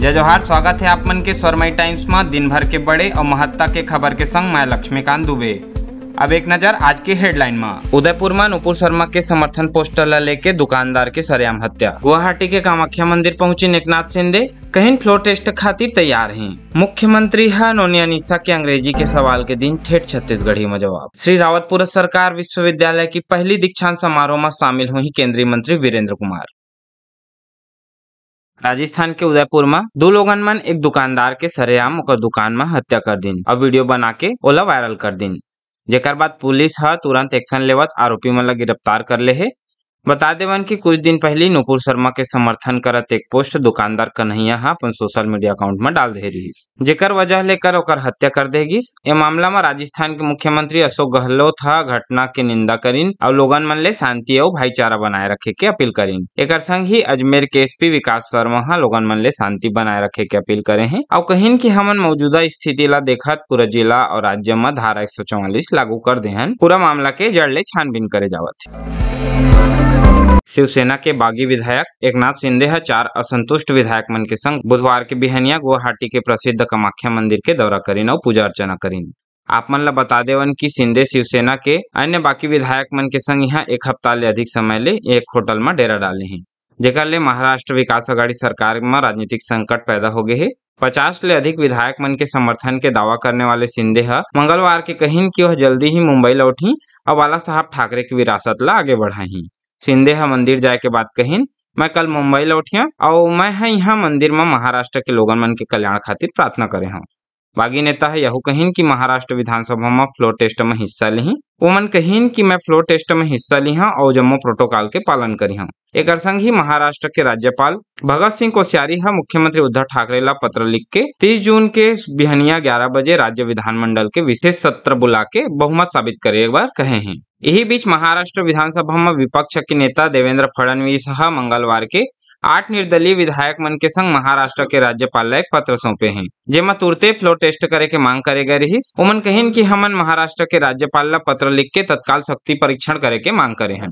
जय जोहार स्वागत है आप मन के स्वरमय टाइम्स में दिन भर के बड़े और महत्ता के खबर के संग मैं लक्ष्मीकांत दुबे अब एक नजर आज के हेडलाइन में उदयपुर में नुपुर शर्मा के समर्थन पोस्टर ला लेके दुकानदार के सरेआम हत्या गुवाहाटी के कामाख्या मंदिर पहुंची एकनाथ शिंदे कहीं फ्लोर टेस्ट खातिर तैयार हैं मुख्यमंत्री है नोनिया निशा के अंग्रेजी के सवाल के दिन ठेठ छत्तीसगढ़ी में जवाब श्री रावतपुर सरकार विश्वविद्यालय की पहली दीक्षांत समारोह में शामिल हुई केंद्रीय मंत्री वीरेंद्र कुमार राजस्थान के उदयपुर में दो लोगन मन एक दुकानदार के सरेआम और दुकान में हत्या कर दिन और वीडियो बना के ओला वायरल कर दिन जेकर बाद पुलिस हा तुरंत एक्शन लेवत आरोपी मन ला गिरफ्तार कर ले है बता देवन कि कुछ दिन पहले नुपुर शर्मा के समर्थन करत एक पोस्ट दुकानदार कन्हैया हाँ अपन सोशल मीडिया अकाउंट में डाल दे रही जेकर वजह लेकर ओकर हत्या कर देगी ये मामला में राजस्थान के मुख्यमंत्री अशोक गहलोत हा घटना के निंदा करीन और लोगन मन ले शांति और भाईचारा बनाए रखे के अपील करीन एक संग ही अजमेर के एस विकास शर्मा हाँ लोगन मन ले शांति बनाए रखे के अपील करे है और कहिन की हमन मौजूदा स्थिति ला देखत पूरा जिला और राज्य में धारा एक लागू कर दे पूरा मामला के जड़ ले छानबीन करे जावत शिवसेना के बागी विधायक एकनाथ शिंदे है चार असंतुष्ट विधायक मन के संग बुधवार के बिहनिया गुवाहाटी के प्रसिद्ध कामाख्या मंदिर के दौरा करीन और पूजा अर्चना करीन आप मन ला बता देवन की सिंधे शिवसेना के अन्य बाकी विधायक मन के संग यहाँ एक हफ्ता ले अधिक समय ले एक होटल में डेरा डाले हैं जेकर ले महाराष्ट्र विकास अघाड़ी सरकार में राजनीतिक संकट पैदा हो गए है पचास ले अधिक विधायक मन के समर्थन के दावा करने वाले सिंधे है मंगलवार के कहीं की वह जल्दी ही मुंबई लौटी और बाला साहब ठाकरे की विरासत ला आगे बढ़ाई सिंधे हा मंदिर जाए के बात कहिन मैं कल मुंबई लौटी और मैं है यहाँ मंदिर में महाराष्ट्र के लोगन मन के कल्याण खातिर प्रार्थना करे हूँ बागी नेता है यहू कहिन कि महाराष्ट्र विधानसभा में फ्लोर टेस्ट में हिस्सा वो मन कहिन कि मैं फ्लोर टेस्ट में हिस्सा ली हूँ और जम्मू प्रोटोकॉल के पालन करी हूँ एक संग ही महाराष्ट्र के राज्यपाल भगत सिंह कोश्यारी है मुख्यमंत्री उद्धव ठाकरे ला पत्र लिख के तीस जून के बिहनिया ग्यारह बजे राज्य विधानमंडल के विशेष सत्र बुला के बहुमत साबित करे एक बार कहे हैं यही बीच महाराष्ट्र विधानसभा में विपक्ष के नेता देवेंद्र फडणवीस मंगलवार के आठ निर्दलीय विधायक मन के संग महाराष्ट्र के राज्यपाल एक पत्र सौंपे हैं जेमा तुरते फ्लोर टेस्ट करे के मांग करे गए रही उमन कहें कि हमन महाराष्ट्र के राज्यपाल ला पत्र लिख के तत्काल शक्ति परीक्षण करे के मांग करे हैं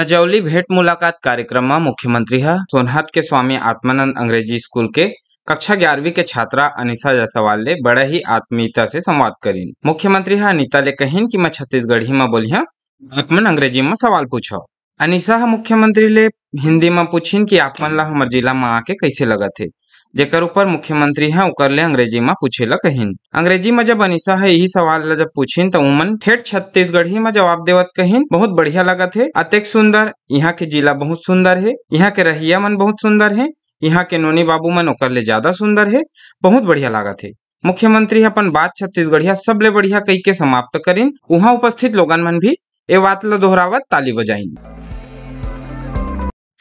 रजौली भेंट मुलाकात कार्यक्रम में मुख्यमंत्री है सोनहत के स्वामी आत्मानंद अंग्रेजी स्कूल के कक्षा ग्यारहवीं के छात्रा अनिशा जायसवाल ने बड़ा ही आत्मीयता से संवाद करीन मुख्यमंत्री है अनिता ले कहिन की मैं छत्तीसगढ़ी में बोलिया हाँ? आप मन अंग्रेजी में सवाल पूछो अनिशा हाँ, मुख्यमंत्री ले हिंदी में पूछिन की आप मन ला हमार जिला में आके कैसे लगत है जेकर ऊपर मुख्यमंत्री है उकर ले अंग्रेजी में पूछे ला कहिन अंग्रेजी में जब अनिशा है यही सवाल ला जब पूछिन तो उमन ठेठ छत्तीसगढ़ी में जवाब देवत कहिन बहुत बढ़िया लगत है अतेक सुंदर यहाँ के जिला बहुत सुंदर है यहाँ के रहिया मन बहुत सुंदर है यहाँ के नोनी बाबू मन ओकर ले ज्यादा सुंदर है बहुत बढ़िया लागत है मुख्यमंत्री अपन बात छत्तीसगढ़िया सबले बढ़िया कई के समाप्त करीन वहाँ उपस्थित लोगन मन भी ये बात ला दोहरावत ताली बजाइन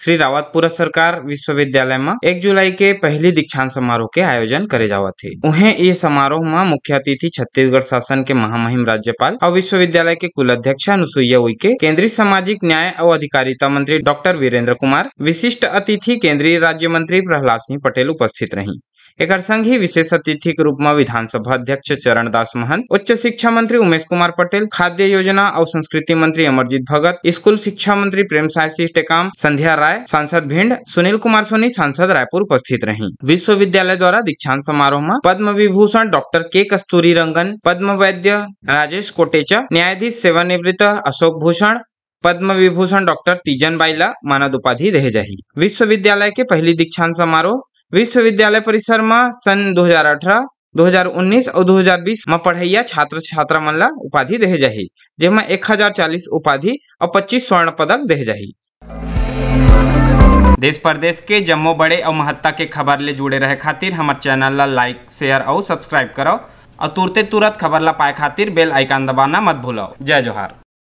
श्री શ્રી सरकार विश्वविद्यालय में एक जुलाई के पहली दीक्षांत समारोह के आयोजन करे जावा थे उन्हें ये समारोह में मुख्य अतिथि छत्तीसगढ़ शासन के महामहिम राज्यपाल और विश्वविद्यालय के कुल अध्यक्ष अनुसुईया उइके केंद्रीय सामाजिक न्याय और अधिकारिता मंत्री डॉक्टर वीरेंद्र कुमार विशिष्ट अतिथि केंद्रीय राज्य मंत्री प्रहलाद सिंह पटेल उपस्थित रही एक संग ही विशेष अतिथि के रूप में विधानसभा अध्यक्ष चरण दास महंत उच्च शिक्षा मंत्री उमेश कुमार पटेल खाद्य योजना और संस्कृति मंत्री अमरजीत भगत स्कूल शिक्षा मंत्री प्रेम साय सिंह टेकाम संध्या राय सांसद भिंड सुनील कुमार सोनी सांसद रायपुर उपस्थित रही विश्वविद्यालय द्वारा दीक्षांत समारोह में पद्म विभूषण डॉक्टर के कस्तूरी रंगन पद्म वैद्य राजेश कोटेचा न्यायाधीश सेवानिवृत्त अशोक भूषण पद्म विभूषण डॉक्टर तीजन बाइला मानद उपाधि दे जाही विश्वविद्यालय के पहली दीक्षांत समारोह विश्वविद्यालय परिसर में सन 2018 2019 और 2020 में पढ़ैया छात्र छात्रा मन ला उपाधि दे जाही जेमा एक हजार चालीस उपाधि और पच्चीस स्वर्ण पदक दे जाही देश प्रदेश के जम्मो बड़े और महत्ता के खबर ले जुड़े रहे खातिर हमारे चैनल ला लाइक शेयर और सब्सक्राइब करो और तुरते तुरंत खबर ला पाए खातिर बेल आइकन दबाना मत भूलो जय जोहार